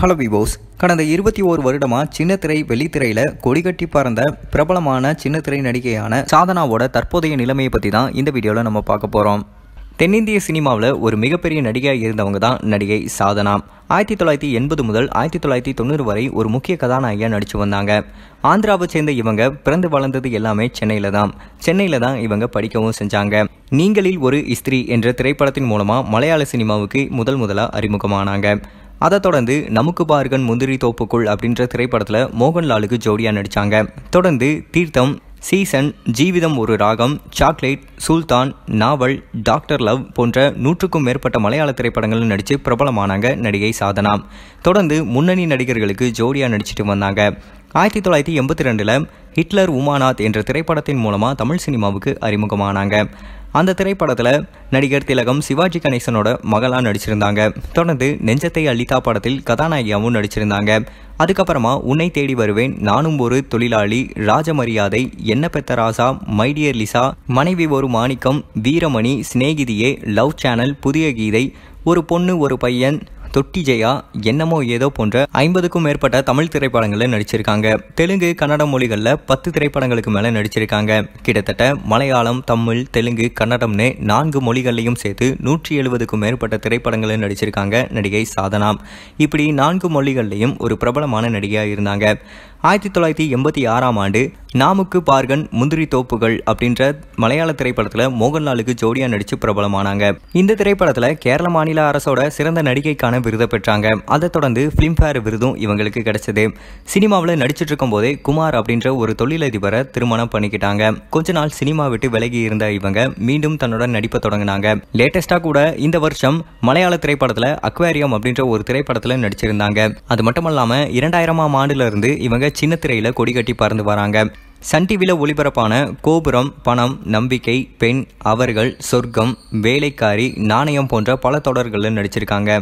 hello விபோஸ் கடந்த இருபத்தி ஓரு வருடமாக சின்னத்திரை வெள்ளித்திரையில் கொடிகட்டி பறந்த பிரபலமான சின்னத்திரை நடிகையான சாதனாவோட தற்போதைய நிலைமையை பற்றி தான் இந்த வீடியோவில் நம்ம பார்க்க போகிறோம் தென்னிந்திய சினிமாவில் ஒரு மிகப்பெரிய நடிகையாக இருந்தவங்க தான் நடிகை சாதனா ஆயிரத்தி தொள்ளாயிரத்தி எண்பது முதல் ஆயிரத்தி தொள்ளாயிரத்தி தொண்ணூறு வரை ஒரு முக்கிய கதாநாயகியாக நடித்து வந்தாங்க ஆந்திராவை சேர்ந்த இவங்க பிறந்து வளர்ந்தது எல்லாமே சென்னையில் தான் சென்னையில் தான் இவங்க படிக்கவும் செஞ்சாங்க நீங்களில் ஒரு இஸ்திரி என்ற திரைப்படத்தின் மூலமாக மலையாள சினிமாவுக்கு முதல் முதலாக அறிமுகமானாங்க அதை தொடர்ந்து நமக்கு பார்கன் முந்திரி தோப்புக்குள் அப்படின்ற திரைப்படத்தில் மோகன்லாலுக்கு ஜோடியாக நடித்தாங்க தொடர்ந்து தீர்த்தம் season Jeevitham Oru Ragam chocolate Sultan novel doctor love போன்ற நூற்றுக்கும் மேற்பட்ட மலையாள திரைப்படங்களில் நடித்து பிரபலமானாங்க நடிகை சாதனா தொடர்ந்து முன்னணி நடிகர்களுக்கு ஜோடியாக நடிச்சிட்டு வந்தாங்க ஆயிரத்தி தொள்ளாயிரத்தி எண்பத்தி ரெண்டில் ஹிட்லர் உமாநாத் என்ற திரைப்படத்தின் மூலமாக தமிழ் சினிமாவுக்கு அறிமுகமானாங்க அந்த திரைப்படத்தில் நடிகர் திலகம் சிவாஜி கணேசனோட மகளாக நடிச்சிருந்தாங்க தொடர்ந்து நெஞ்சத்தை அளித்தா படத்தில் கதாநாயகியாகவும் நடிச்சிருந்தாங்க அதுக்கப்புறமா உன்னை தேடி வருவேன் நானும் ஒரு தொழிலாளி ராஜமரியாதை என்ன பெத்த ராசா மைடியர் லிசா மனைவி ஒரு மாணிக்கம் வீரமணி சிநேகிதியே லவ் சேனல் புதிய கீதை ஒரு பொண்ணு ஒரு பையன் தொட்டி ஜெயா என்னமோ ஏதோ போன்ற ஐம்பதுக்கும் மேற்பட்ட தமிழ் திரைப்படங்களில் நடிச்சிருக்காங்க தெலுங்கு கன்னட மொழிகளில் பத்து திரைப்படங்களுக்கு மேலே நடிச்சிருக்காங்க கிட்டத்தட்ட மலையாளம் தமிழ் தெலுங்கு கன்னடம்னு நான்கு மொழிகள்லையும் சேர்த்து நூற்றி எழுபதுக்கும் மேற்பட்ட திரைப்படங்களில் நடிச்சிருக்காங்க நடிகை சாதனா இப்படி நான்கு மொழிகள்லையும் ஒரு பிரபலமான நடிகையாக இருந்தாங்க ஆயிரத்தி தொள்ளாயிரத்தி எண்பத்தி ஆறாம் ஆண்டு நாமுக்கு பார்கன் முந்திரி தோப்புகள் அப்படின்ற மலையாள திரைப்படத்தில் மோகன்லாலுக்கு ஜோடியாக நடித்து பிரபலமானாங்க இந்த திரைப்படத்தில் கேரள மாநில அரசோட சிறந்த நடிகைக்கான விருதை பெற்றாங்க அதை தொடர்ந்து ஃபிலிம்ஃபேர் விருதும் இவங்களுக்கு கிடைச்சது சினிமாவில் நடிச்சிட்டு இருக்கும் போதே குமார் அப்படின்ற ஒரு தொழிலதிபரை திருமணம் பண்ணிக்கிட்டாங்க கொஞ்ச நாள் சினிமா விட்டு விலகி இருந்த இவங்க மீண்டும் தன்னோட நடிப்பை தொடங்கினாங்க லேட்டஸ்டாக கூட இந்த வருஷம் மலையாள திரைப்படத்தில் அக்வேரியம் அப்படின்ற ஒரு திரைப்படத்தில் நடிச்சிருந்தாங்க அது மட்டும் இல்லாமல் இரண்டாயிரமாம் ஆண்டுல இருந்து இவங்க சின்ன திரையில் கொடி கட்டி பறந்து வராங்க சன் டிவியில் ஒளிபரப்பான கோபுரம் பணம் நம்பிக்கை பெண் அவர்கள் சொர்க்கம் வேலைக்காரி நாணயம் போன்ற பல தொடர்களில் நடிச்சிருக்காங்க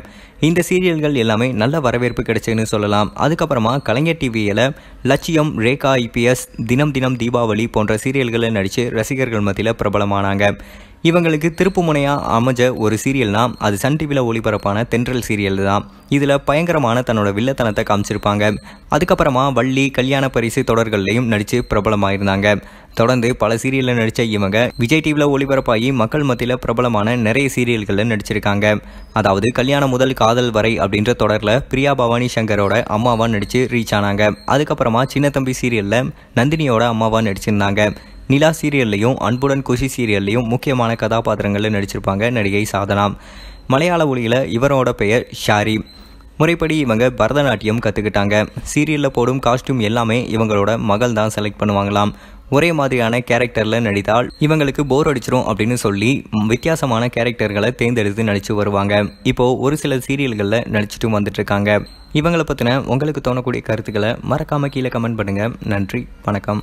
இந்த சீரியல்கள் எல்லாமே நல்ல வரவேற்பு கிடைச்சதுன்னு சொல்லலாம் அதுக்கப்புறமா கலைஞர் டிவியில் லட்சியம் ரேகா ஐபிஎஸ் தினம் தினம் தீபாவளி போன்ற சீரியல்களில் நடித்து ரசிகர்கள் மத்தியில் பிரபலமானாங்க இவங்களுக்கு திருப்புமுனையாக அமைஞ்ச ஒரு சீரியல்னா அது சன் டிவியில் ஒளிபரப்பான தென்றல் சீரியல் தான் இதில் பயங்கரமான தன்னோட வில்லத்தனத்தை காமிச்சிருப்பாங்க அதுக்கப்புறமா வள்ளி கல்யாண பரிசு தொடர்கள்லையும் நடித்து பிரபலமாயிருந்தாங்க தொடர்ந்து பல சீரியலில் நடித்த இவங்க விஜய் டிவியில் ஒளிபரப்பாகி மக்கள் மத்தியில் பிரபலமான நிறைய சீரியல்களில் நடிச்சிருக்காங்க அதாவது கல்யாணம் முதல் காதல் வரை அப்படின்ற தொடரில் பிரியா பவானி சங்கரோட அம்மாவாக நடித்து ரீச் ஆனாங்க அதுக்கப்புறமா சின்ன தம்பி சீரியலில் நந்தினியோட அம்மாவாக நடிச்சிருந்தாங்க நிலா சீரியல்லையும் அன்புடன் குஷி சீரியல்லையும் முக்கியமான கதாபாத்திரங்களில் நடிச்சிருப்பாங்க நடிகை சாதனா மலையாள ஒளியில் இவரோட பெயர் ஷாரி முறைப்படி இவங்க பரதநாட்டியம் கற்றுக்கிட்டாங்க சீரியலில் போடும் காஸ்டியூம் எல்லாமே இவங்களோட மகள் தான் செலக்ட் பண்ணுவாங்களாம் ஒரே மாதிரியான கேரக்டரில் நடித்தால் இவங்களுக்கு போர் அடிச்சிரும் அப்படின்னு சொல்லி வித்தியாசமான கேரக்டர்களை தேர்ந்தெடுத்து நடித்து வருவாங்க இப்போது ஒரு சில சீரியல்களில் நடிச்சிட்டும் வந்துட்டுருக்காங்க இவங்களை பற்றின உங்களுக்கு தோணக்கூடிய கருத்துக்களை மறக்காமல் கீழே கமெண்ட் பண்ணுங்கள் நன்றி வணக்கம்